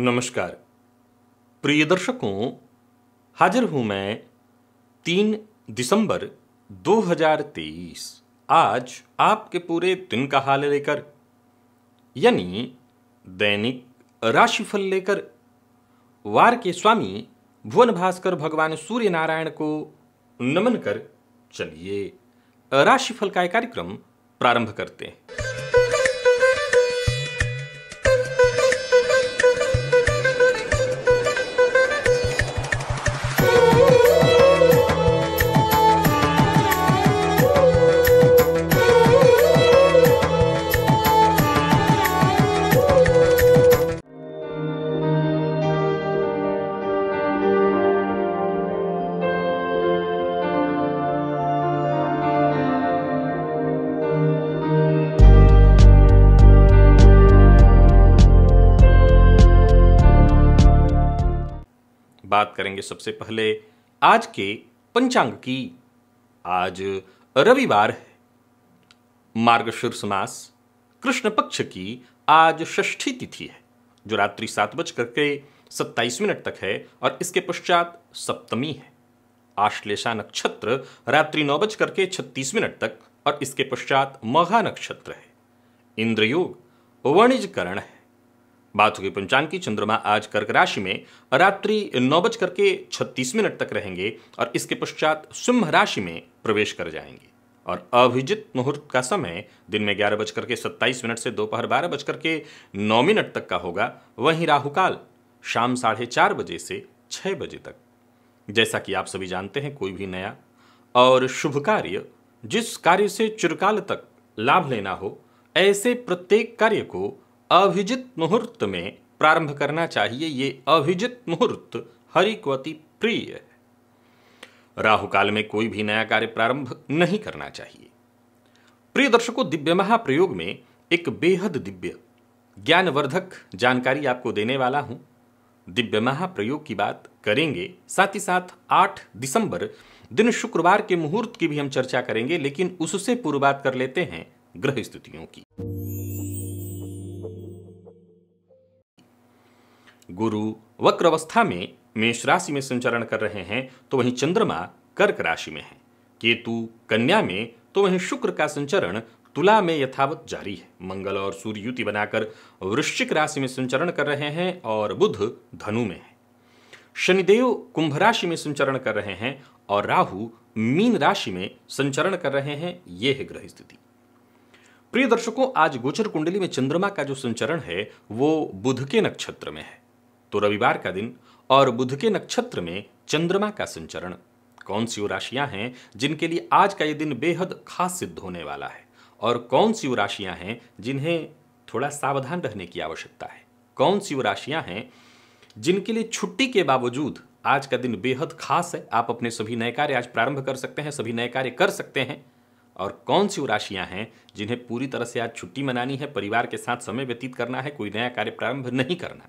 नमस्कार प्रिय दर्शकों हाजिर हूं मैं तीन दिसंबर 2023 आज आपके पूरे दिन का हाल लेकर यानी दैनिक राशिफल लेकर वार के स्वामी भुवन भास्कर भगवान सूर्य नारायण को नमन कर चलिए राशिफल का कार्यक्रम प्रारंभ करते हैं बात करेंगे सबसे पहले आज के पंचांग की आज रविवार है मार्गशीर्ष मास कृष्ण पक्ष की आज षष्ठी तिथि है जो रात्रि सात बज करके सत्ताईस मिनट तक है और इसके पश्चात सप्तमी है आश्लेषा नक्षत्र रात्रि नौ बज करके छत्तीस मिनट तक और इसके पश्चात मघा नक्षत्र है इंद्रयोग वणिजकरण है बात होगी पंचांग की चंद्रमा आज कर्क राशि में रात्रि नौ बज करके छत्तीस मिनट तक रहेंगे और इसके पश्चात सिंह राशि में प्रवेश कर जाएंगे और अभिजित मुहूर्त का समय दिन में ग्यारह बजकर के सत्ताईस मिनट से दोपहर बारह बजकर के नौ मिनट तक का होगा वहीं राहुकाल शाम साढ़े चार बजे से छः बजे तक जैसा कि आप सभी जानते हैं कोई भी नया और शुभ कार्य जिस कार्य से चिरकाल तक लाभ लेना हो ऐसे प्रत्येक कार्य को अभिजित मुहूर्त में प्रारंभ करना चाहिए ये अभिजित मुहूर्त हरि को अति प्रिय है राहु काल में कोई भी नया कार्य प्रारंभ नहीं करना चाहिए प्रिय दर्शकों दिव्य महाप्रयोग में एक बेहद दिव्य ज्ञानवर्धक जानकारी आपको देने वाला हूं दिव्य महाप्रयोग की बात करेंगे साथ ही साथ 8 दिसंबर दिन शुक्रवार के मुहूर्त की भी हम चर्चा करेंगे लेकिन उससे पूर्व बात कर लेते हैं ग्रह स्थितियों की गुरु वक्र अवस्था में मेष राशि में संचरण कर रहे हैं तो वहीं चंद्रमा कर्क राशि में है केतु कन्या में तो वहीं शुक्र का संचरण तुला में यथावत जारी है मंगल और सूर्य युति बनाकर वृश्चिक राशि में संचरण कर रहे हैं और बुध धनु में है शनिदेव कुंभ राशि में संचरण कर रहे हैं और राहु मीन राशि में संचरण कर रहे हैं ये है ग्रह स्थिति प्रिय दर्शकों आज गोचर कुंडली में चंद्रमा का जो संचरण है वो बुध के नक्षत्र में है तो रविवार का दिन और बुध के नक्षत्र में चंद्रमा का संचरण कौन सी राशियां हैं जिनके लिए आज का ये दिन बेहद खास सिद्ध होने वाला है और कौन सी राशियां हैं जिन्हें थोड़ा सावधान रहने की आवश्यकता है कौन सी राशियां हैं जिनके लिए छुट्टी के बावजूद आज का दिन बेहद खास है आप अपने सभी नए कार्य आज प्रारंभ कर सकते हैं सभी नए कार्य कर सकते हैं और कौन सी राशियां हैं जिन्हें पूरी तरह से आज छुट्टी मनानी है परिवार के साथ समय व्यतीत करना है कोई नया कार्य प्रारंभ नहीं करना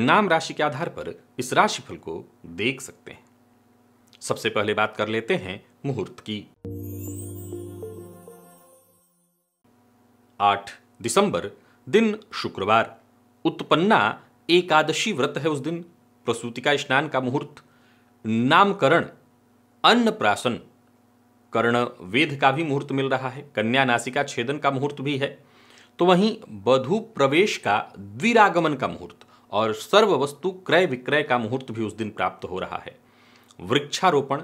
नाम राशि के आधार पर इस राशिफल को देख सकते हैं सबसे पहले बात कर लेते हैं मुहूर्त की आठ दिसंबर दिन शुक्रवार उत्पन्ना एकादशी व्रत है उस दिन प्रसूति का स्नान का मुहूर्त नामकरण अन्नप्राशन कर्ण वेद का भी मुहूर्त मिल रहा है कन्या नासिका छेदन का मुहूर्त भी है तो वहीं वधु प्रवेश का द्विरागमन का मुहूर्त और सर्व वस्तु क्रय विक्रय का मुहूर्त भी उस दिन प्राप्त हो रहा है वृक्षारोपण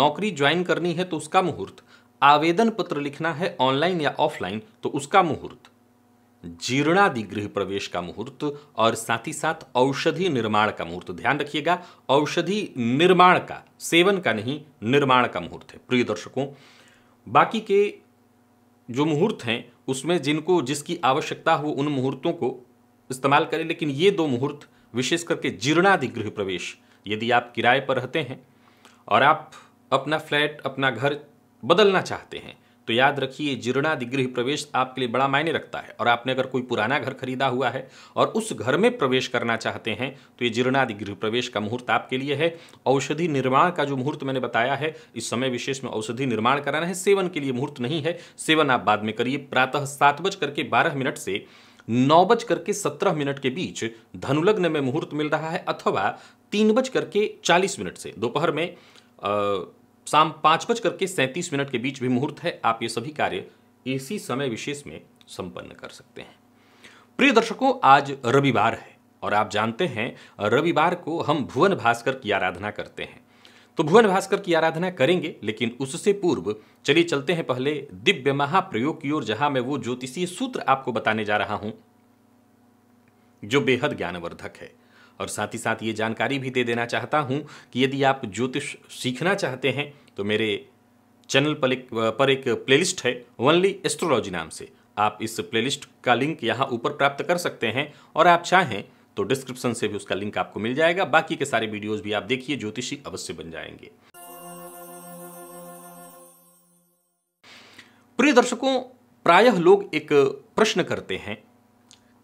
नौकरी ज्वाइन करनी है तो उसका मुहूर्त आवेदन पत्र लिखना है ऑनलाइन या ऑफलाइन तो उसका मुहूर्त जीर्णादि गृह प्रवेश का मुहूर्त और साथ ही साथ औषधि निर्माण का मुहूर्त ध्यान रखिएगा औषधि निर्माण का सेवन का नहीं निर्माण का मुहूर्त है प्रिय दर्शकों बाकी के जो मुहूर्त हैं उसमें जिनको जिसकी आवश्यकता हो उन मुहूर्तों को इस्तेमाल करें लेकिन ये दो मुहूर्त विशेष करके जीर्णाधिगृह प्रवेश यदि आप किराए पर रहते हैं और आप अपना फ्लैट अपना घर बदलना चाहते हैं तो याद रखिए जीर्णाधिगृह प्रवेश आपके लिए बड़ा मायने रखता है और आपने अगर कोई पुराना घर खरीदा हुआ है और उस घर में प्रवेश करना चाहते हैं तो ये जीर्णाधिगृह प्रवेश का मुहूर्त आपके लिए है औषधि निर्माण का जो मुहूर्त मैंने बताया है इस समय विशेष में औषधि निर्माण कराना है सेवन के लिए मुहूर्त नहीं है सेवन आप बाद में करिए प्रातः सात बज करके बारह मिनट से नौ बज करके सत्रह मिनट के बीच धनुलग्न में मुहूर्त मिल रहा है अथवा तीन बज करके चालीस मिनट से दोपहर में आ, शाम पाँच बज करके सैंतीस मिनट के बीच भी मुहूर्त है आप ये सभी कार्य इसी समय विशेष में संपन्न कर सकते हैं प्रिय दर्शकों आज रविवार है और आप जानते हैं रविवार को हम भुवन भास्कर की आराधना करते हैं तो भुवन भास्कर की आराधना करेंगे लेकिन उससे पूर्व चलिए चलते हैं पहले दिव्य महाप्रयोग की ओर जहां मैं वो ज्योतिषीय सूत्र आपको बताने जा रहा हूं जो बेहद ज्ञानवर्धक है और साथ ही साथ ये जानकारी भी दे देना चाहता हूं कि यदि आप ज्योतिष सीखना चाहते हैं तो मेरे चैनल पर एक पर एक प्लेलिस्ट है ओनली एस्ट्रोलॉजी नाम से आप इस प्लेलिस्ट का लिंक यहाँ ऊपर प्राप्त कर सकते हैं और आप चाहें तो डिस्क्रिप्शन से भी उसका लिंक आपको मिल जाएगा बाकी के सारे वीडियोज भी आप देखिए ज्योतिषी अवश्य बन जाएंगे प्रिय दर्शकों प्रायः लोग एक प्रश्न करते हैं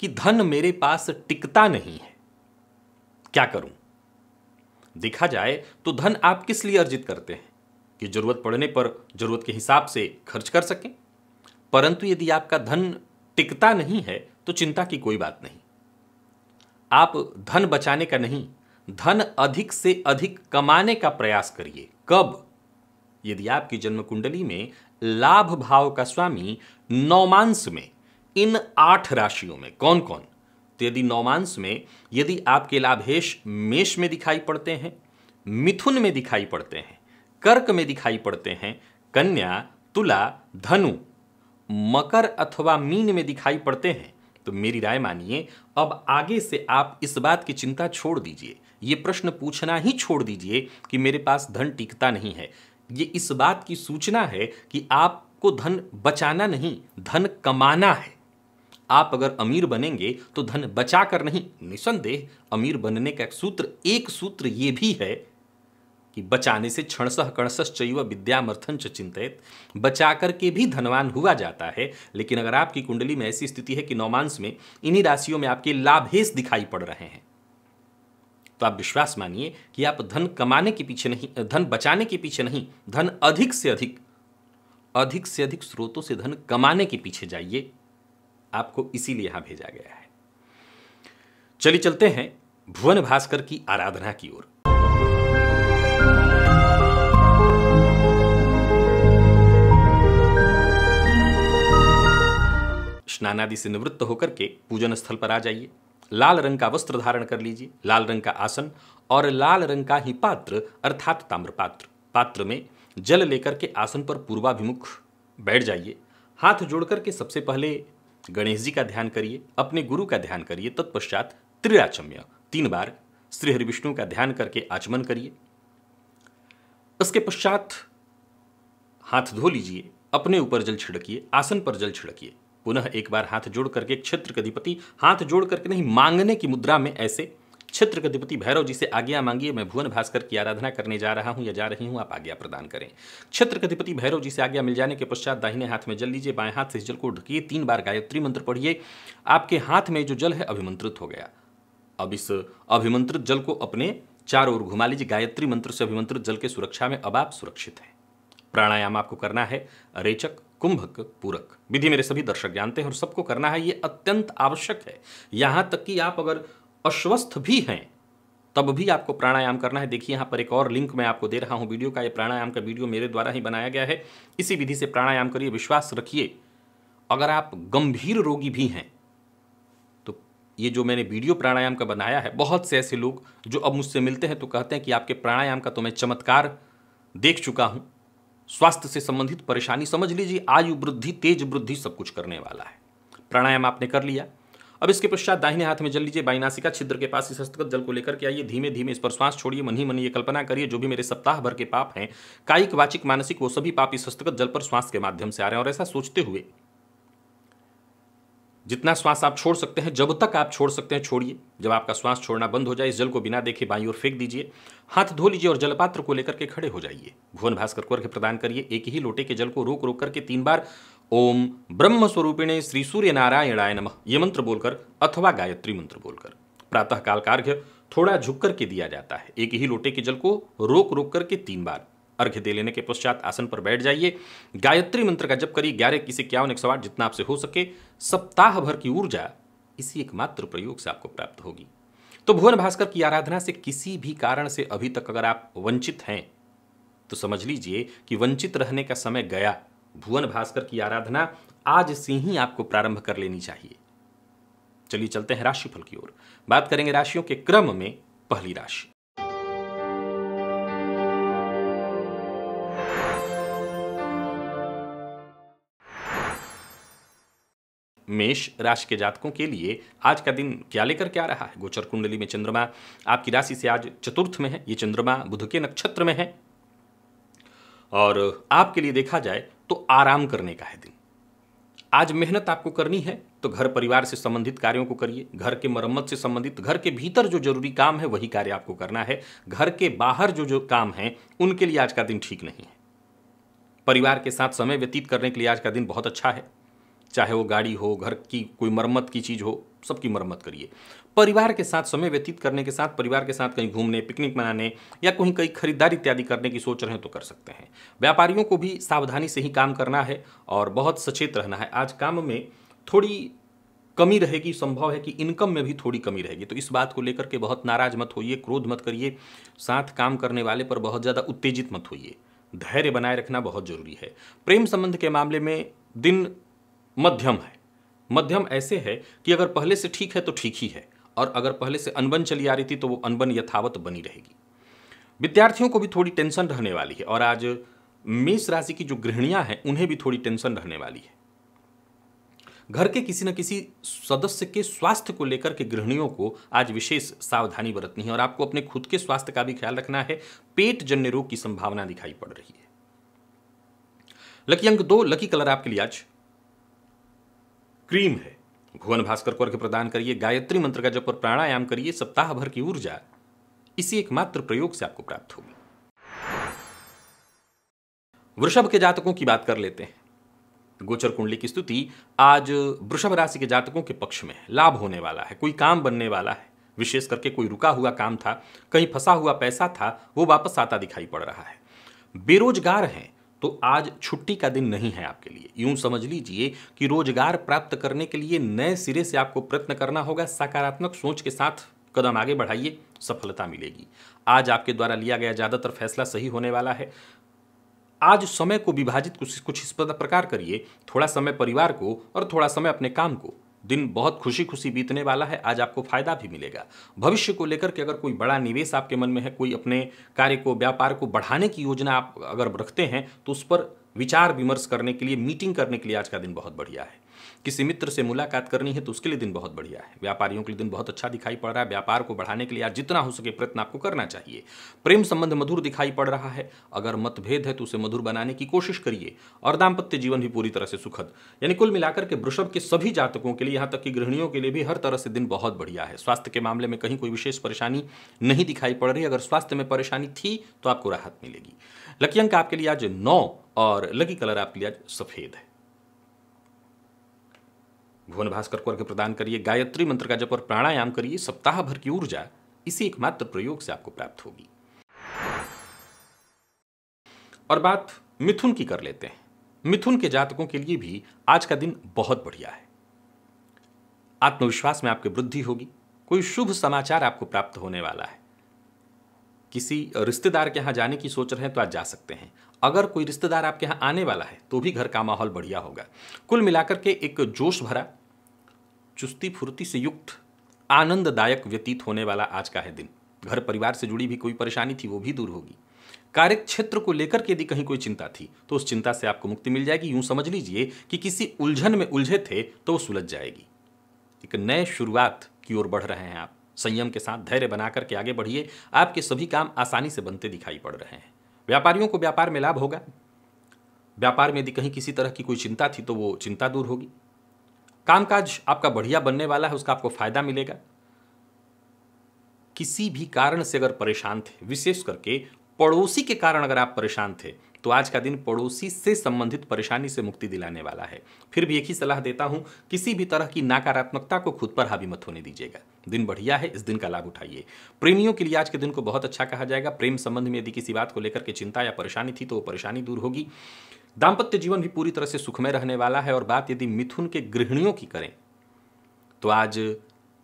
कि धन मेरे पास टिकता नहीं है क्या करूं देखा जाए तो धन आप किस लिए अर्जित करते हैं कि जरूरत पड़ने पर जरूरत के हिसाब से खर्च कर सकें परंतु यदि आपका धन टिकता नहीं है तो चिंता की कोई बात नहीं आप धन बचाने का नहीं धन अधिक से अधिक कमाने का प्रयास करिए कब यदि आपकी जन्म कुंडली में लाभ भाव का स्वामी नौमांस में इन आठ राशियों में कौन कौन तो यदि नौमांस में यदि आपके लाभेश मेष में दिखाई पड़ते हैं मिथुन में दिखाई पड़ते हैं कर्क में दिखाई पड़ते हैं कन्या तुला धनु मकर अथवा मीन में दिखाई पड़ते हैं तो मेरी राय मानिए अब आगे से आप इस बात की चिंता छोड़ दीजिए ये प्रश्न पूछना ही छोड़ दीजिए कि मेरे पास धन टिकता नहीं है ये इस बात की सूचना है कि आपको धन बचाना नहीं धन कमाना है आप अगर अमीर बनेंगे तो धन बचा कर नहीं निसंदेह अमीर बनने का एक सूत्र एक सूत्र ये भी है कि बचाने से क्षणसह कणसश्च विद्यामर्थन च चिंतित बचा करके भी धनवान हुआ जाता है लेकिन अगर आपकी कुंडली में ऐसी स्थिति है कि नौमांस में इन्हीं राशियों में आपके लाभेश दिखाई पड़ रहे हैं तो आप विश्वास मानिए कि आप धन कमाने के पीछे नहीं धन बचाने के पीछे नहीं धन अधिक से अधिक अधिक से अधिक स्रोतों से धन कमाने के पीछे जाइए आपको इसीलिए यहां भेजा गया है चलिए चलते हैं भुवन भास्कर की आराधना की ओर स्नानादि से निवृत्त होकर के पूजन स्थल पर आ जाइए लाल रंग का वस्त्र धारण कर लीजिए लाल रंग का आसन और लाल रंग का ही पात्र अर्थात ताम्र पात्र पात्र में जल लेकर के आसन पर पूर्वाभिमुख बैठ जाइए हाथ जोड़ करके सबसे पहले गणेश जी का ध्यान करिए अपने गुरु का ध्यान करिए तत्पश्चात त्रिराचम्य तीन बार श्री हरि विष्णु का ध्यान करके आचमन करिए इसके पश्चात हाथ धो लीजिए अपने ऊपर जल छिड़किए आसन पर जल छिड़किए पुनः एक बार हाथ जोड़ करके क्षेत्र के अधिपति हाथ जोड़ करके नहीं मांगने की मुद्रा में ऐसे क्षेत्र के अधिपति भैरव जी से आज्ञा मांगिए मैं भुवन भास्कर की आराधना करने जा रहा हूँ या जा रही हूँ आप आज्ञा प्रदान करें क्षेत्र के अधिपति भैरव जी से आज्ञा मिल जाने के पश्चात दाहिने हाथ में जल लीजिए बाएं हाथ से इस जल को ढकिए तीन बार गायत्री मंत्र पढ़िए आपके हाथ में जो जल है अभिमंत्रित हो गया अब इस अभिमंत्रित जल को अपने चार ओर घुमा लीजिए गायत्री मंत्र से अभिमंत्रित जल के सुरक्षा में अब आप सुरक्षित हैं प्राणायाम आपको करना है रेचक कुंभक पूरक विधि मेरे सभी दर्शक जानते हैं और सबको करना है ये अत्यंत आवश्यक है यहाँ तक कि आप अगर अस्वस्थ भी हैं तब भी आपको प्राणायाम करना है देखिए यहाँ पर एक और लिंक मैं आपको दे रहा हूँ वीडियो का ये प्राणायाम का वीडियो मेरे द्वारा ही बनाया गया है इसी विधि से प्राणायाम करिए विश्वास रखिए अगर आप गंभीर रोगी भी हैं तो ये जो मैंने वीडियो प्राणायाम का बनाया है बहुत से ऐसे लोग जो अब मुझसे मिलते हैं तो कहते हैं कि आपके प्राणायाम का तो मैं चमत्कार देख चुका हूँ स्वास्थ्य से संबंधित परेशानी समझ लीजिए आयु वृद्धि तेज वृद्धि सब कुछ करने वाला है प्राणायाम आपने कर लिया अब इसके पश्चात दाहिने हाथ में जल लीजिए बाइनासिका छिद्र के पास इस हस्तगत जल को लेकर के आइए धीमे धीमे इस पर श्वास छोड़िए मन ही मन ये कल्पना करिए जो भी मेरे सप्ताह भर के पाप हैं कायिक वाचिक मानसिक वो सभी पाप इस हस्तगत जल पर श्वास के माध्यम से आ रहे हैं और ऐसा सोचते हुए जितना श्वास आप छोड़ सकते हैं जब तक आप छोड़ सकते हैं छोड़िए जब आपका श्वास छोड़ना बंद हो जाए इस जल को बिना देखे बाई और फेंक दीजिए हाथ धो लीजिए और जलपात्र को लेकर के खड़े हो जाइए भुवन भास्कर को अर्घ्य प्रदान करिए एक ही लोटे के जल को रोक रोक करके तीन बार ओम ब्रह्म स्वरूपिणे श्री सूर्य नारायणाय नमः ये मंत्र बोलकर अथवा गायत्री मंत्र बोलकर प्रातः काल का अर्घ्य थोड़ा झुक करके दिया जाता है एक ही लोटे के जल को रोक रोक करके तीन बार अर्घ्य दे लेने के पश्चात आसन पर बैठ जाइए गायत्री मंत्र का जप करिए ग्यारह किसी इक्यावन एक सौ आठ जितना आपसे हो सके सप्ताह भर की ऊर्जा इसी एकमात्र प्रयोग से आपको प्राप्त होगी तो भुवन भास्कर की आराधना से किसी भी कारण से अभी तक अगर आप वंचित हैं तो समझ लीजिए कि वंचित रहने का समय गया भुवन भास्कर की आराधना आज से ही आपको प्रारंभ कर लेनी चाहिए चलिए चलते हैं राशिफल की ओर बात करेंगे राशियों के क्रम में पहली राशि मेष राशि के जातकों के लिए आज का दिन क्या लेकर क्या रहा है गोचर कुंडली में चंद्रमा आपकी राशि से आज चतुर्थ में है ये चंद्रमा बुध के नक्षत्र में है और आपके लिए देखा जाए तो आराम करने का है दिन आज मेहनत आपको करनी है तो घर परिवार से संबंधित कार्यों को करिए घर के मरम्मत से संबंधित घर के भीतर जो जरूरी काम है वही कार्य आपको करना है घर के बाहर जो जो काम है उनके लिए आज का दिन ठीक नहीं है परिवार के साथ समय व्यतीत करने के लिए आज का दिन बहुत अच्छा है चाहे वो गाड़ी हो घर की कोई मरम्मत की चीज़ हो सबकी मरम्मत करिए परिवार के साथ समय व्यतीत करने के साथ परिवार के साथ कहीं घूमने पिकनिक मनाने या कहीं कहीं खरीदारी इत्यादि करने की सोच रहे हैं तो कर सकते हैं व्यापारियों को भी सावधानी से ही काम करना है और बहुत सचेत रहना है आज काम में थोड़ी कमी रहेगी संभव है कि इनकम में भी थोड़ी कमी रहेगी तो इस बात को लेकर के बहुत नाराज मत होइए क्रोध मत करिए साथ काम करने वाले पर बहुत ज़्यादा उत्तेजित मत होइए धैर्य बनाए रखना बहुत जरूरी है प्रेम संबंध के मामले में दिन मध्यम है मध्यम ऐसे है कि अगर पहले से ठीक है तो ठीक ही है और अगर पहले से अनबन चली आ रही थी तो वो अनबन यथावत बनी रहेगी विद्यार्थियों को भी थोड़ी टेंशन रहने वाली है और आज मेष राशि की जो गृहणियां हैं उन्हें भी थोड़ी टेंशन रहने वाली है घर के किसी न किसी सदस्य के स्वास्थ्य को लेकर के गृहणियों को आज विशेष सावधानी बरतनी है और आपको अपने खुद के स्वास्थ्य का भी ख्याल रखना है पेट जन्य रोग की संभावना दिखाई पड़ रही है लकी अंक दो लकी कलर आपके लिए आज क्रीम है भुवन भास्कर को अर्घ्य प्रदान करिए गायत्री मंत्र का जप और प्राणायाम करिए सप्ताह भर की ऊर्जा इसी एकमात्र प्रयोग से आपको प्राप्त होगी वृषभ के जातकों की बात कर लेते हैं गोचर कुंडली की स्तुति आज वृषभ राशि के जातकों के पक्ष में लाभ होने वाला है कोई काम बनने वाला है विशेष करके कोई रुका हुआ काम था कहीं फंसा हुआ पैसा था वो वापस आता दिखाई पड़ रहा है बेरोजगार हैं तो आज छुट्टी का दिन नहीं है आपके लिए यूं समझ लीजिए कि रोजगार प्राप्त करने के लिए नए सिरे से आपको प्रयत्न करना होगा सकारात्मक सोच के साथ कदम आगे बढ़ाइए सफलता मिलेगी आज आपके द्वारा लिया गया ज़्यादातर फैसला सही होने वाला है आज समय को विभाजित कुछ कुछ इस प्रकार करिए थोड़ा समय परिवार को और थोड़ा समय अपने काम को दिन बहुत खुशी खुशी बीतने वाला है आज आपको फायदा भी मिलेगा भविष्य को लेकर के अगर कोई बड़ा निवेश आपके मन में है कोई अपने कार्य को व्यापार को बढ़ाने की योजना आप अगर रखते हैं तो उस पर विचार विमर्श करने के लिए मीटिंग करने के लिए आज का दिन बहुत बढ़िया है किसी मित्र से मुलाकात करनी है तो उसके लिए दिन बहुत बढ़िया है व्यापारियों के लिए दिन बहुत अच्छा दिखाई पड़ रहा है व्यापार को बढ़ाने के लिए आज जितना हो सके प्रयत्न आपको करना चाहिए प्रेम संबंध मधुर दिखाई पड़ रहा है अगर मतभेद है तो उसे मधुर बनाने की कोशिश करिए और दाम्पत्य जीवन भी पूरी तरह से सुखद यानी कुल मिलाकर के वृषभ के सभी जातकों के लिए यहाँ तक कि गृहिणियों के लिए भी हर तरह से दिन बहुत बढ़िया है स्वास्थ्य के मामले में कहीं कोई विशेष परेशानी नहीं दिखाई पड़ रही अगर स्वास्थ्य में परेशानी थी तो आपको राहत मिलेगी लकी अंक आपके लिए आज नौ और लकी कलर आपके लिए आज सफ़ेद है भुवन भास्कर को अर्घ्य प्रदान करिए गायत्री मंत्र का जप और प्राणायाम करिए सप्ताह भर की ऊर्जा इसी एकमात्र प्रयोग से आपको प्राप्त होगी और बात मिथुन की कर लेते हैं मिथुन के जातकों के लिए भी आज का दिन बहुत बढ़िया है आत्मविश्वास में आपकी वृद्धि होगी कोई शुभ समाचार आपको प्राप्त होने वाला है किसी रिश्तेदार के यहाँ जाने की सोच रहे हैं तो आज जा सकते हैं अगर कोई रिश्तेदार आपके यहाँ आने वाला है तो भी घर का माहौल बढ़िया होगा कुल मिलाकर के एक जोश भरा चुस्ती फुर्ती से युक्त आनंददायक व्यतीत होने वाला आज का है दिन घर परिवार से जुड़ी भी कोई परेशानी थी वो भी दूर होगी कार्य क्षेत्र को लेकर के यदि कहीं कोई चिंता थी तो उस चिंता से आपको मुक्ति मिल जाएगी यूं समझ लीजिए कि किसी उलझन में उलझे थे तो वो सुलझ जाएगी एक नए शुरुआत की ओर बढ़ रहे हैं आप संयम के साथ धैर्य बना करके आगे बढ़िए आपके सभी काम आसानी से बनते दिखाई पड़ रहे हैं व्यापारियों को व्यापार में लाभ होगा व्यापार में यदि कहीं किसी तरह की कोई चिंता थी तो वो चिंता दूर होगी कामकाज आपका बढ़िया बनने वाला है उसका आपको फ़ायदा मिलेगा किसी भी कारण से अगर परेशान थे विशेष करके पड़ोसी के कारण अगर आप परेशान थे तो आज का दिन पड़ोसी से संबंधित परेशानी से मुक्ति दिलाने वाला है फिर भी एक ही सलाह देता हूं किसी भी तरह की नकारात्मकता को खुद पर हावी मत होने दीजिएगा दिन बढ़िया है इस दिन का लाभ उठाइए प्रेमियों के लिए आज के दिन को बहुत अच्छा कहा जाएगा प्रेम संबंध में यदि किसी बात को लेकर के चिंता या परेशानी थी तो वो परेशानी दूर होगी दाम्पत्य जीवन भी पूरी तरह से सुखमय रहने वाला है और बात यदि मिथुन के गृहिणियों की करें तो आज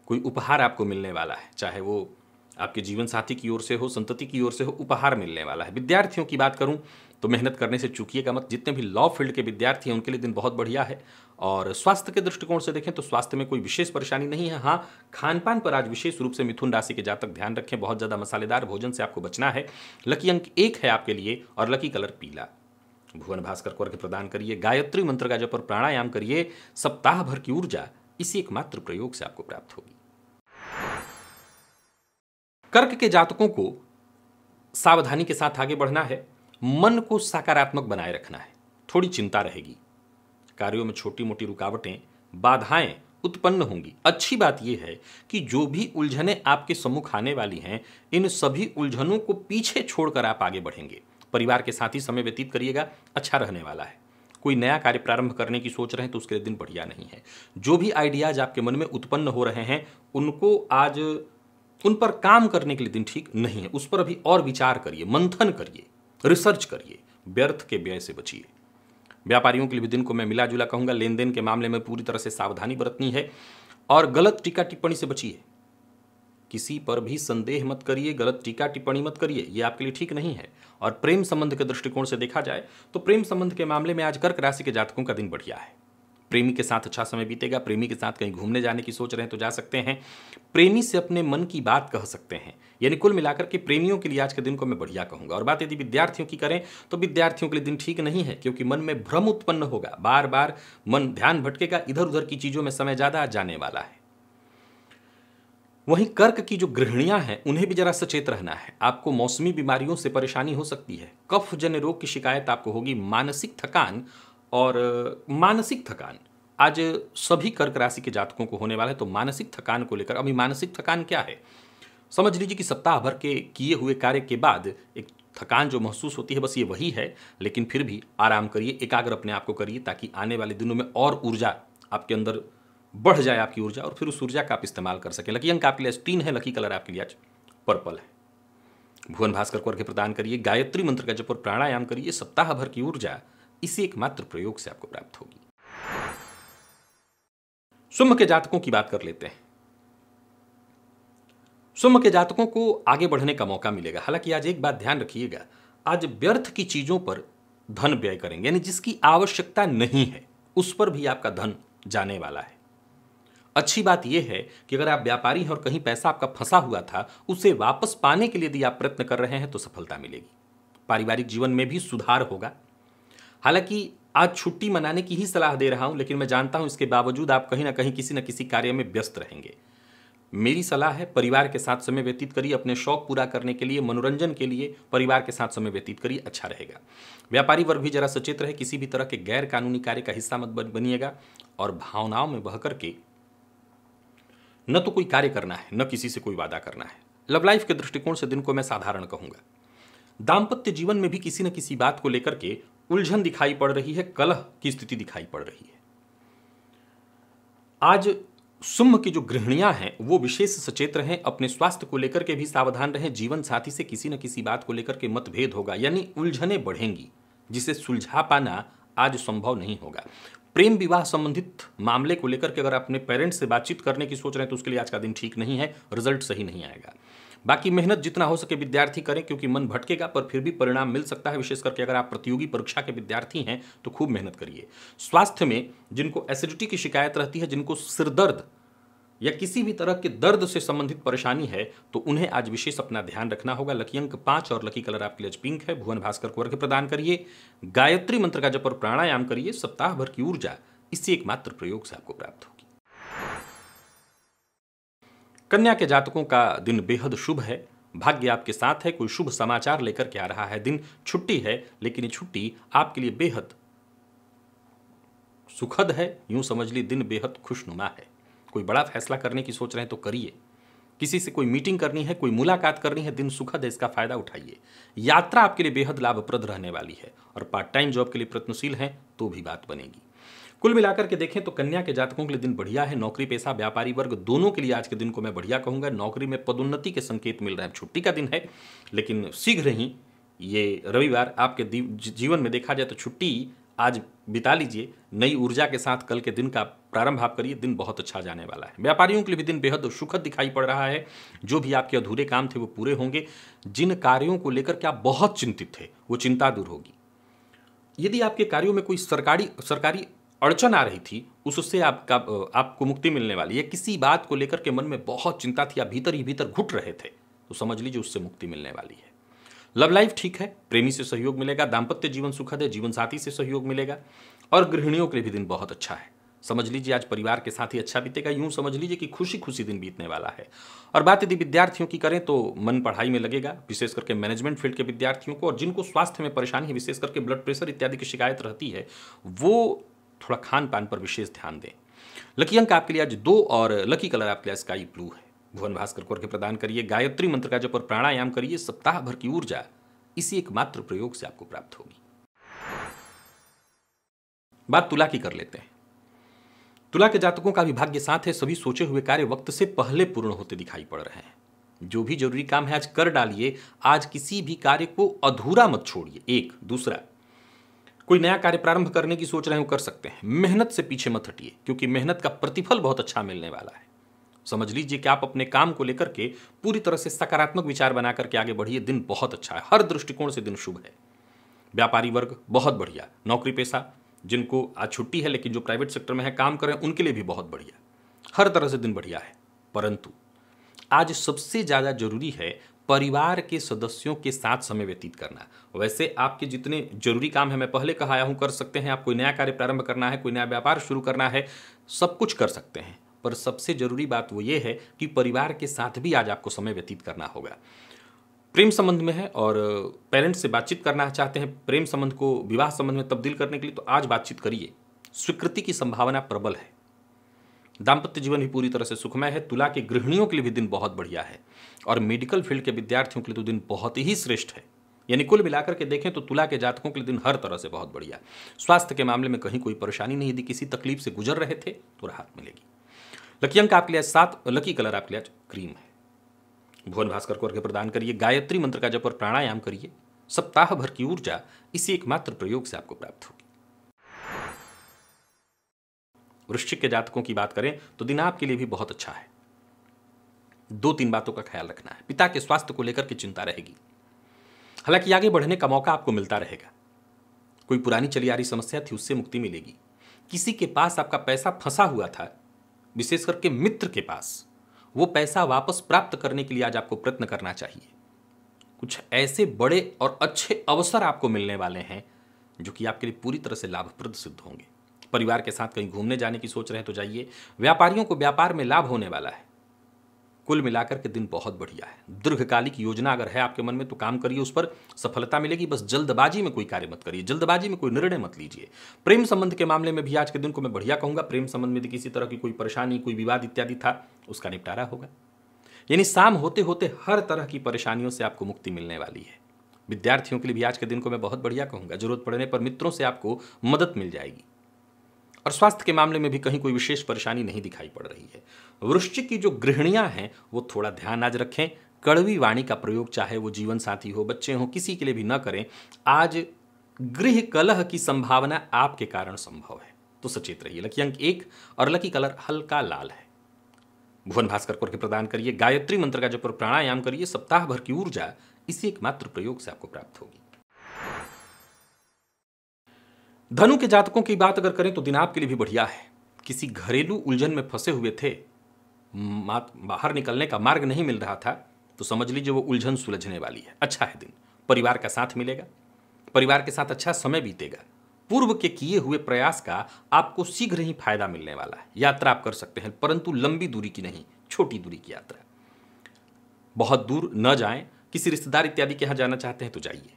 कोई उपहार आपको मिलने वाला है चाहे वो आपके जीवन साथी की ओर से हो संतति की ओर से हो उपहार मिलने वाला है विद्यार्थियों की बात करूं तो मेहनत करने से चूकिएगा मत जितने भी लॉ फील्ड के विद्यार्थी हैं उनके लिए दिन बहुत बढ़िया है और स्वास्थ्य के दृष्टिकोण से देखें तो स्वास्थ्य में कोई विशेष परेशानी नहीं है हाँ खान पान पर आज विशेष रूप से मिथुन राशि के जातक ध्यान रखें बहुत ज़्यादा मसालेदार भोजन से आपको बचना है लकी अंक एक है आपके लिए और लकी कलर पीला भुवन भास्कर को अर्घ्य प्रदान करिए गायत्री मंत्र का जप और प्राणायाम करिए सप्ताह भर की ऊर्जा इसी एकमात्र प्रयोग से आपको प्राप्त होगी कर्क के जातकों को सावधानी के साथ आगे बढ़ना है मन को सकारात्मक बनाए रखना है थोड़ी चिंता रहेगी कार्यों में छोटी मोटी रुकावटें बाधाएं उत्पन्न होंगी अच्छी बात यह है कि जो भी उलझने आपके सम्मुख आने वाली हैं इन सभी उलझनों को पीछे छोड़कर आप आगे बढ़ेंगे परिवार के साथ ही समय व्यतीत करिएगा अच्छा रहने वाला है कोई नया कार्य प्रारंभ करने की सोच रहे हैं तो उसके लिए दिन बढ़िया नहीं है जो भी आइडियाज आपके मन में उत्पन्न हो रहे हैं उनको आज उन पर काम करने के लिए दिन ठीक नहीं है उस पर अभी और विचार करिए मंथन करिए रिसर्च करिए व्यर्थ के व्यय से बचिए व्यापारियों के लिए भी दिन को मैं मिला जुला कहूंगा लेन देन के मामले में पूरी तरह से सावधानी बरतनी है और गलत टीका टिप्पणी से बचिए किसी पर भी संदेह मत करिए गलत टीका टिप्पणी मत करिए ये आपके लिए ठीक नहीं है और प्रेम संबंध के दृष्टिकोण से देखा जाए तो प्रेम संबंध के मामले में आज कर्क राशि के जातकों का दिन बढ़िया है प्रेमी के साथ अच्छा समय बीतेगा प्रेमी के साथ कहीं घूमने जाने की सोच रहे हैं तो जा सकते हैं प्रेमी से अपने मन की बात कह सकते हैं यानी कुल मिलाकर के प्रेमियों के लिए आज के दिन को मैं बढ़िया कहूंगा और बात यदि विद्यार्थियों की करें तो विद्यार्थियों के लिए दिन ठीक नहीं है क्योंकि मन में भ्रम उत्पन्न होगा बार बार मन ध्यान भटकेगा इधर उधर की चीज़ों में समय ज़्यादा जाने वाला है वहीं कर्क की जो गृहणियां हैं उन्हें भी जरा सचेत रहना है आपको मौसमी बीमारियों से परेशानी हो सकती है कफ जन्य रोग की शिकायत आपको होगी मानसिक थकान और मानसिक थकान आज सभी कर्क राशि के जातकों को होने वाला है तो मानसिक थकान को लेकर अभी मानसिक थकान क्या है समझ लीजिए कि सप्ताह भर के किए हुए कार्य के बाद एक थकान जो महसूस होती है बस ये वही है लेकिन फिर भी आराम करिए एकाग्र अपने आप को करिए ताकि आने वाले दिनों में और ऊर्जा आपके अंदर बढ़ जाए आपकी ऊर्जा और फिर उस ऊर्जा का आप इस्तेमाल कर सकें लकी अंक आपके लिए तीन है लकी कलर आपके लिए आज पर्पल है भुवन भास्कर को अर्घ्य प्रदान करिए गायत्री मंत्र का जब और प्राणायाम करिए सप्ताह भर की ऊर्जा इसी एकमात्र प्रयोग से आपको प्राप्त होगी सुम्भ के जातकों की बात कर लेते हैं सुम्भ के जातकों को आगे बढ़ने का मौका मिलेगा हालांकि आज एक बात ध्यान रखिएगा आज व्यर्थ की चीजों पर धन व्यय करेंगे यानी जिसकी आवश्यकता नहीं है उस पर भी आपका धन जाने वाला है अच्छी बात यह है कि अगर आप व्यापारी हैं और कहीं पैसा आपका फंसा हुआ था उसे वापस पाने के लिए यदि आप प्रयत्न कर रहे हैं तो सफलता मिलेगी पारिवारिक जीवन में भी सुधार होगा हालांकि आज छुट्टी मनाने की ही सलाह दे रहा हूं लेकिन मैं जानता हूं इसके बावजूद आप कहीं ना कहीं किसी न किसी कार्य में व्यस्त रहेंगे मेरी सलाह है परिवार के साथ समय व्यतीत करिए अपने शौक पूरा करने के लिए मनोरंजन के लिए परिवार के साथ समय व्यतीत करिए अच्छा रहेगा व्यापारी वर्ग भी जरा सचेत रहे किसी भी तरह के गैर कानूनी कार्य का हिस्सा मत बनिएगा और भावनाओं में बह करके न तो कोई कार्य करना है न किसी से कोई वादा करना है लव लाइफ के दृष्टिकोण से दिन को मैं साधारण कहूंगा दाम्पत्य जीवन में भी किसी न किसी बात को लेकर के उलझन दिखाई पड़ रही है कलह की स्थिति दिखाई पड़ रही है आज सुम्ह की जो गृहणियां हैं वो विशेष सचेत रहें अपने स्वास्थ्य को लेकर के भी सावधान रहें जीवन साथी से किसी न किसी बात को लेकर के मतभेद होगा यानी उलझने बढ़ेंगी जिसे सुलझा पाना आज संभव नहीं होगा प्रेम विवाह संबंधित मामले को लेकर के अगर अपने पेरेंट्स से बातचीत करने की सोच रहे हैं तो उसके लिए आज का दिन ठीक नहीं है रिजल्ट सही नहीं आएगा बाकी मेहनत जितना हो सके विद्यार्थी करें क्योंकि मन भटकेगा पर फिर भी परिणाम मिल सकता है विशेष करके अगर आप प्रतियोगी परीक्षा के विद्यार्थी हैं तो खूब मेहनत करिए स्वास्थ्य में जिनको एसिडिटी की शिकायत रहती है जिनको सिरदर्द या किसी भी तरह के दर्द से संबंधित परेशानी है तो उन्हें आज विशेष अपना ध्यान रखना होगा लकी अंक पांच और लकी कलर आपके लिए पिंक है भुवन भास्कर को अर्घ्य प्रदान करिए गायत्री मंत्र का जप और प्राणायाम करिए सप्ताह भर की ऊर्जा इसी एकमात्र प्रयोग से आपको प्राप्त होगी कन्या के जातकों का दिन बेहद शुभ है भाग्य आपके साथ है कोई शुभ समाचार लेकर के आ रहा है दिन छुट्टी है लेकिन ये छुट्टी आपके लिए बेहद सुखद है यूं समझ ली दिन बेहद खुशनुमा है कोई बड़ा फैसला करने की सोच रहे हैं तो करिए किसी से कोई मीटिंग करनी है कोई मुलाकात करनी है दिन सुखद है इसका फायदा उठाइए यात्रा आपके लिए बेहद लाभप्रद रहने वाली है और पार्ट टाइम जॉब के लिए प्रयत्नशील है तो भी बात बनेगी कुल मिलाकर के देखें तो कन्या के जातकों के लिए दिन बढ़िया है नौकरी पेशा व्यापारी वर्ग दोनों के लिए आज के दिन को मैं बढ़िया कहूंगा नौकरी में पदोन्नति के संकेत मिल रहे हैं छुट्टी का दिन है लेकिन शीघ्र ही ये रविवार आपके जीवन में देखा जाए तो छुट्टी आज बिता लीजिए नई ऊर्जा के साथ कल के दिन का प्रारंभ आप करिए दिन बहुत अच्छा जाने वाला है व्यापारियों के लिए भी दिन बेहद सुखद दिखाई पड़ रहा है जो भी आपके अधूरे काम थे वो पूरे होंगे जिन कार्यों को लेकर के आप बहुत चिंतित थे वो चिंता दूर होगी यदि आपके कार्यों में कोई सरकारी सरकारी अड़चन आ रही थी उससे आपका आपको मुक्ति मिलने वाली है किसी बात को लेकर के मन में बहुत चिंता थी आप भीतर ही भीतर घुट रहे थे तो समझ लीजिए उससे मुक्ति मिलने वाली है लव लाइफ ठीक है प्रेमी से सहयोग मिलेगा दाम्पत्य जीवन सुखद है जीवन साथी से सहयोग मिलेगा और गृहिणियों के लिए भी दिन बहुत अच्छा है समझ लीजिए आज परिवार के साथ ही अच्छा बीतेगा यूं समझ लीजिए कि खुशी खुशी दिन बीतने वाला है और बात यदि विद्यार्थियों की करें तो मन पढ़ाई में लगेगा विशेष करके मैनेजमेंट फील्ड के विद्यार्थियों को और जिनको स्वास्थ्य में परेशानी है विशेष करके ब्लड प्रेशर इत्यादि की शिकायत रहती है वो थोड़ा खान पान पर विशेष ध्यान दें लकी अंक आपके लिए आज दो और लकी कलर आपके लिए स्काई ब्लू है भुवन भास्कर को अर्घ्य प्रदान करिए गायत्री मंत्र का जप और प्राणायाम करिए सप्ताह भर की ऊर्जा इसी एकमात्र प्रयोग से आपको प्राप्त होगी बात तुला की कर लेते हैं तुला के जातकों का भाग्य साथ है सभी सोचे हुए कार्य वक्त से पहले पूर्ण होते दिखाई पड़ रहे हैं जो भी जरूरी काम है आज कर डालिए आज किसी भी कार्य को अधूरा मत छोड़िए एक दूसरा कोई नया कार्य प्रारंभ करने की सोच रहे हो कर सकते हैं मेहनत से पीछे मत हटिए क्योंकि मेहनत का प्रतिफल बहुत अच्छा मिलने वाला है समझ लीजिए कि आप अपने काम को लेकर के पूरी तरह से सकारात्मक विचार बना करके आगे बढ़िए दिन बहुत अच्छा है हर दृष्टिकोण से दिन शुभ है व्यापारी वर्ग बहुत बढ़िया नौकरी पेशा जिनको आज छुट्टी है लेकिन जो प्राइवेट सेक्टर में है काम करें उनके लिए भी बहुत बढ़िया हर तरह से दिन बढ़िया है परंतु आज सबसे ज़्यादा जरूरी है परिवार के सदस्यों के साथ समय व्यतीत करना वैसे आपके जितने जरूरी काम है मैं पहले आया हूँ कर सकते हैं आप कोई नया कार्य प्रारंभ करना है कोई नया व्यापार शुरू करना है सब कुछ कर सकते हैं पर सबसे जरूरी बात वो ये है कि परिवार के साथ भी आज आपको समय व्यतीत करना होगा प्रेम संबंध में है और पेरेंट्स से बातचीत करना चाहते हैं प्रेम संबंध को विवाह संबंध में तब्दील करने के लिए तो आज बातचीत करिए स्वीकृति की संभावना प्रबल है दाम्पत्य जीवन भी पूरी तरह से सुखमय है तुला के गृहिणियों के लिए भी दिन बहुत बढ़िया है और मेडिकल फील्ड के विद्यार्थियों के लिए तो दिन बहुत ही श्रेष्ठ है यानी कुल मिलाकर के देखें तो तुला के जातकों के लिए दिन हर तरह से बहुत बढ़िया स्वास्थ्य के मामले में कहीं कोई परेशानी नहीं दी किसी तकलीफ से गुजर रहे थे तो राहत मिलेगी लकी अंक आपके लिए सात और लकी कलर आपके लिए क्रीम है भुवन भास्कर को अर्घ्य प्रदान करिए गायत्री मंत्र का जप और प्राणायाम करिए सप्ताह भर की ऊर्जा इसी एकमात्र प्रयोग से आपको प्राप्त होगी वृश्चिक के जातकों की बात करें तो दिन आपके लिए भी बहुत अच्छा है दो तीन बातों का ख्याल रखना है पिता के स्वास्थ्य को लेकर के चिंता रहेगी हालांकि आगे बढ़ने का मौका आपको मिलता रहेगा कोई पुरानी चली आ रही समस्या थी उससे मुक्ति मिलेगी किसी के पास आपका पैसा फंसा हुआ था विशेष करके मित्र के पास वो पैसा वापस प्राप्त करने के लिए आज आपको प्रयत्न करना चाहिए कुछ ऐसे बड़े और अच्छे अवसर आपको मिलने वाले हैं जो कि आपके लिए पूरी तरह से लाभप्रद सिद्ध होंगे परिवार के साथ कहीं घूमने जाने की सोच रहे हैं तो जाइए व्यापारियों को व्यापार में लाभ होने वाला है कुल मिलाकर के दिन बहुत बढ़िया है दीर्घकालिक योजना अगर है आपके मन में तो काम करिए उस पर सफलता मिलेगी बस जल्दबाजी में कोई कार्य मत करिए जल्दबाजी में कोई निर्णय मत लीजिए प्रेम संबंध के मामले में भी आज के दिन को मैं बढ़िया कहूंगा प्रेम संबंध में किसी तरह की कोई परेशानी कोई विवाद इत्यादि था उसका निपटारा होगा यानी शाम होते होते हर तरह की परेशानियों से आपको मुक्ति मिलने वाली है विद्यार्थियों के लिए भी आज के दिन को मैं बहुत बढ़िया कहूंगा जरूरत पड़ने पर मित्रों से आपको मदद मिल जाएगी और स्वास्थ्य के मामले में भी कहीं कोई विशेष परेशानी नहीं दिखाई पड़ रही है वृश्चिक की जो गृहणियाँ हैं वो थोड़ा ध्यान आज रखें कड़वी वाणी का प्रयोग चाहे वो जीवन साथी हो बच्चे हो किसी के लिए भी न करें आज गृह कलह की संभावना आपके कारण संभव है तो सचेत रहिए लकी अंक एक और लकी कलर हल्का लाल है भुवन भास्कर के प्रदान करिए गायत्री मंत्र का जब प्राणायाम करिए सप्ताह भर की ऊर्जा इसी एकमात्र प्रयोग से आपको प्राप्त होगी धनु के जातकों की बात अगर करें तो दिन आपके लिए भी बढ़िया है किसी घरेलू उलझन में फंसे हुए थे बाहर निकलने का मार्ग नहीं मिल रहा था तो समझ लीजिए वो उलझन सुलझने वाली है अच्छा है दिन परिवार का साथ मिलेगा परिवार के साथ अच्छा समय बीतेगा पूर्व के किए हुए प्रयास का आपको शीघ्र ही फायदा मिलने वाला है यात्रा आप कर सकते हैं परंतु लंबी दूरी की नहीं छोटी दूरी की यात्रा बहुत दूर न जाएं किसी रिश्तेदार इत्यादि के यहाँ जाना चाहते हैं तो जाइए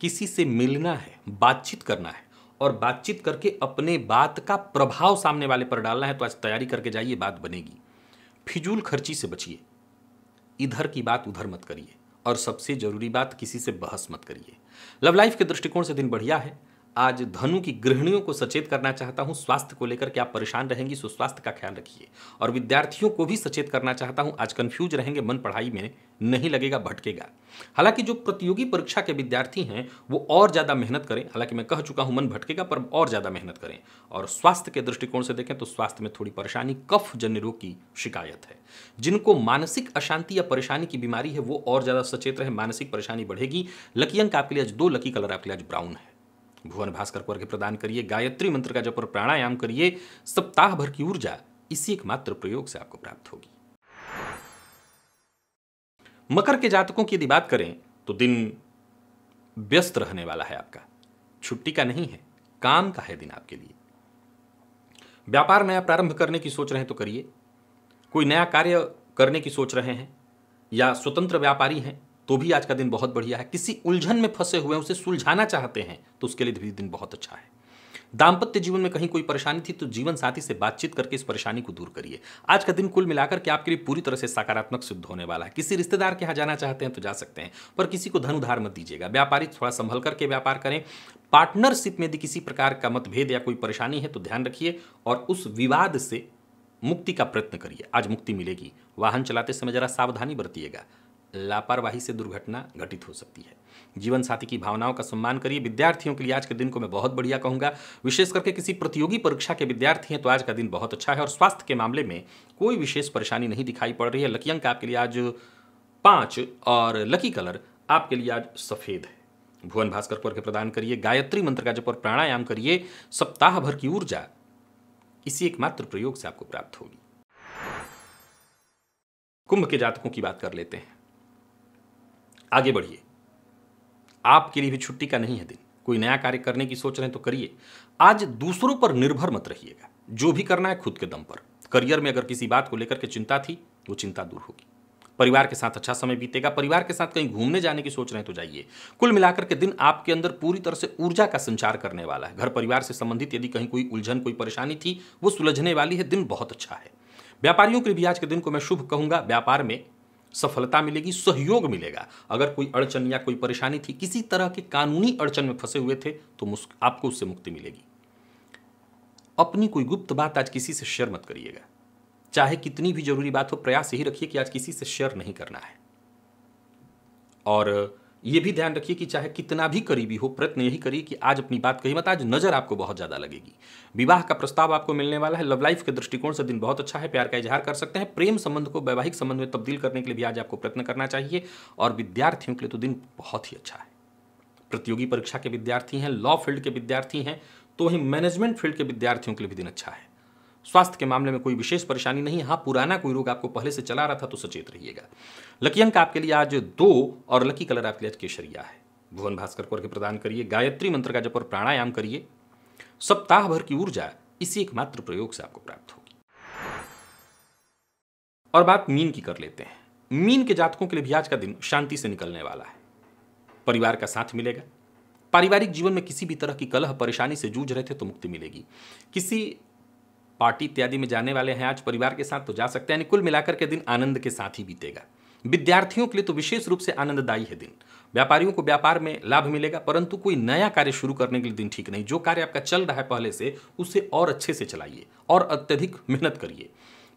किसी से मिलना है बातचीत करना है और बातचीत करके अपने बात का प्रभाव सामने वाले पर डालना है तो आज तैयारी करके जाइए बात बनेगी फिजूल खर्ची से बचिए इधर की बात उधर मत करिए और सबसे जरूरी बात किसी से बहस मत करिए लव लाइफ के दृष्टिकोण से दिन बढ़िया है आज धनु की गृहिणियों को सचेत करना चाहता हूँ स्वास्थ्य को लेकर के आप परेशान रहेंगी सुस्वास्थ्य का ख्याल रखिए और विद्यार्थियों को भी सचेत करना चाहता हूँ आज कंफ्यूज रहेंगे मन पढ़ाई में नहीं लगेगा भटकेगा हालांकि जो प्रतियोगी परीक्षा के विद्यार्थी हैं वो और ज़्यादा मेहनत करें हालांकि मैं कह चुका हूँ मन भटकेगा पर और ज़्यादा मेहनत करें और स्वास्थ्य के दृष्टिकोण से देखें तो स्वास्थ्य में थोड़ी परेशानी कफ जन्य रोग की शिकायत है जिनको मानसिक अशांति या परेशानी की बीमारी है वो और ज़्यादा सचेत रहे मानसिक परेशानी बढ़ेगी लकी अंक आपके लिए आज दो लकी कलर आपके लिए आज ब्राउन है भुवन भास्कर को अर्घ्य प्रदान करिए गायत्री मंत्र का जप और प्राणायाम करिए सप्ताह भर की ऊर्जा इसी एकमात्र प्रयोग से आपको प्राप्त होगी मकर के जातकों की यदि बात करें तो दिन व्यस्त रहने वाला है आपका छुट्टी का नहीं है काम का है दिन आपके लिए व्यापार नया प्रारंभ करने की सोच रहे हैं तो करिए कोई नया कार्य करने की सोच रहे हैं या स्वतंत्र व्यापारी हैं तो भी आज का दिन बहुत बढ़िया है किसी उलझन में फंसे हुए उसे सुलझाना चाहते हैं तो उसके लिए भी दिन बहुत अच्छा है दाम्पत्य जीवन में कहीं कोई परेशानी थी तो जीवन साथी से बातचीत करके इस परेशानी को दूर करिए आज का दिन कुल मिलाकर के आपके लिए पूरी तरह से सकारात्मक सिद्ध होने वाला है किसी रिश्तेदार के यहाँ जाना चाहते हैं तो जा सकते हैं पर किसी को धन उधार मत दीजिएगा व्यापारी थोड़ा संभल करके व्यापार करें पार्टनरशिप में यदि किसी प्रकार का मतभेद या कोई परेशानी है तो ध्यान रखिए और उस विवाद से मुक्ति का प्रयत्न करिए आज मुक्ति मिलेगी वाहन चलाते समय जरा सावधानी बरतिएगा लापरवाही से दुर्घटना घटित हो सकती है जीवन साथी की भावनाओं का सम्मान करिए विद्यार्थियों के लिए आज के दिन को मैं बहुत बढ़िया कहूंगा विशेष करके किसी प्रतियोगी परीक्षा के विद्यार्थी हैं तो आज का दिन बहुत अच्छा है और स्वास्थ्य के मामले में कोई विशेष परेशानी नहीं दिखाई पड़ रही है लकी अंक आपके लिए आज पांच और लकी कलर आपके लिए आज सफ़ेद है भुवन भास्कर को अर्घ्य प्रदान करिए गायत्री मंत्र का जप और प्राणायाम करिए सप्ताह भर की ऊर्जा इसी एकमात्र प्रयोग से आपको प्राप्त होगी कुंभ के जातकों की बात कर लेते हैं आगे बढ़िए आपके लिए भी छुट्टी का नहीं है दिन कोई नया कार्य करने की सोच रहे हैं तो करिए आज दूसरों पर निर्भर मत रहिएगा जो भी करना है खुद के दम पर करियर में अगर किसी बात को लेकर के चिंता थी वो चिंता दूर होगी परिवार के साथ अच्छा समय बीतेगा परिवार के साथ कहीं घूमने जाने की सोच रहे हैं तो जाइए कुल मिलाकर के दिन आपके अंदर पूरी तरह से ऊर्जा का संचार करने वाला है घर परिवार से संबंधित यदि कहीं कोई उलझन कोई परेशानी थी वो सुलझने वाली है दिन बहुत अच्छा है व्यापारियों के भी आज के दिन को मैं शुभ कहूंगा व्यापार में सफलता मिलेगी सहयोग मिलेगा अगर कोई अड़चन या कोई परेशानी थी किसी तरह के कानूनी अड़चन में फंसे हुए थे तो आपको उससे मुक्ति मिलेगी अपनी कोई गुप्त बात आज किसी से शेयर मत करिएगा चाहे कितनी भी जरूरी बात हो प्रयास यही रखिए कि आज किसी से शेयर नहीं करना है और ये भी ध्यान रखिए कि चाहे कितना भी करीबी हो प्रयत्न यही करिए कि आज अपनी बात कही मत आज नज़र आपको बहुत ज़्यादा लगेगी विवाह का प्रस्ताव आपको मिलने वाला है लव लाइफ के दृष्टिकोण से दिन बहुत अच्छा है प्यार का इजहार कर सकते हैं प्रेम संबंध को वैवाहिक संबंध में तब्दील करने के लिए भी आज आपको प्रयत्न करना चाहिए और विद्यार्थियों के लिए तो दिन बहुत ही अच्छा है प्रतियोगी परीक्षा के विद्यार्थी हैं लॉ फील्ड के विद्यार्थी हैं तो वहीं मैनेजमेंट फील्ड के विद्यार्थियों के लिए भी दिन अच्छा है स्वास्थ्य के मामले में कोई विशेष परेशानी नहीं हाँ पुराना कोई रोग आपको पहले से चला रहा था तो सचेत रहिएगा लकी अंक आपके लिए आज दो और लकी कलर आपके लिए केसरिया है भुवन भास्कर को अर्घ्य प्रदान करिए गायत्री मंत्र का जप और प्राणायाम करिए सप्ताह भर की ऊर्जा इसी एकमात्र प्रयोग से आपको प्राप्त होगी और बात मीन की कर लेते हैं मीन के जातकों के लिए भी आज का दिन शांति से निकलने वाला है परिवार का साथ मिलेगा पारिवारिक जीवन में किसी भी तरह की कलह परेशानी से जूझ रहे थे तो मुक्ति मिलेगी किसी पार्टी इत्यादि में जाने वाले हैं आज परिवार के साथ तो जा सकते हैं यानी कुल मिलाकर के दिन आनंद के साथ ही बीतेगा विद्यार्थियों के लिए तो विशेष रूप से आनंददायी है दिन व्यापारियों को व्यापार में लाभ मिलेगा परंतु कोई नया कार्य शुरू करने के लिए दिन ठीक नहीं जो कार्य आपका चल रहा है पहले से उसे और अच्छे से चलाइए और अत्यधिक मेहनत करिए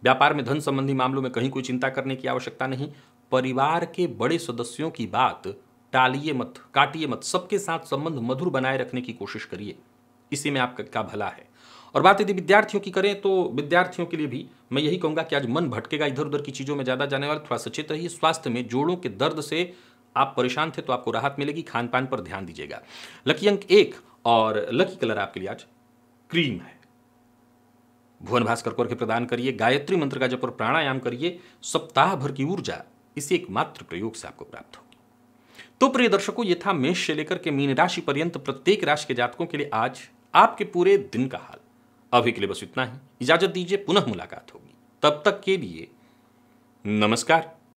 व्यापार में धन संबंधी मामलों में कहीं कोई चिंता करने की आवश्यकता नहीं परिवार के बड़े सदस्यों की बात टालिए मत काटिए मत सबके साथ संबंध मधुर बनाए रखने की कोशिश करिए इसी में आपका भला है और बात यदि विद्यार्थियों की करें तो विद्यार्थियों के लिए भी मैं यही कहूंगा कि आज मन भटकेगा इधर उधर की चीज़ों में ज़्यादा जाने वाले थोड़ा सचेत रहिए स्वास्थ्य में जोड़ों के दर्द से आप परेशान थे तो आपको राहत मिलेगी खान पान पर ध्यान दीजिएगा लकी अंक एक और लकी कलर आपके लिए आज क्रीम है भुवन भास्कर करके प्रदान करिए गायत्री मंत्र का जप और प्राणायाम करिए सप्ताह भर की ऊर्जा इसी एकमात्र प्रयोग से आपको प्राप्त होगी तो प्रिय दर्शकों ये था मेष से लेकर के मीन राशि पर्यंत प्रत्येक राशि के जातकों के लिए आज आपके पूरे दिन का हाल अभी के लिए बस इतना ही इजाज़त दीजिए पुनः मुलाकात होगी तब तक के लिए नमस्कार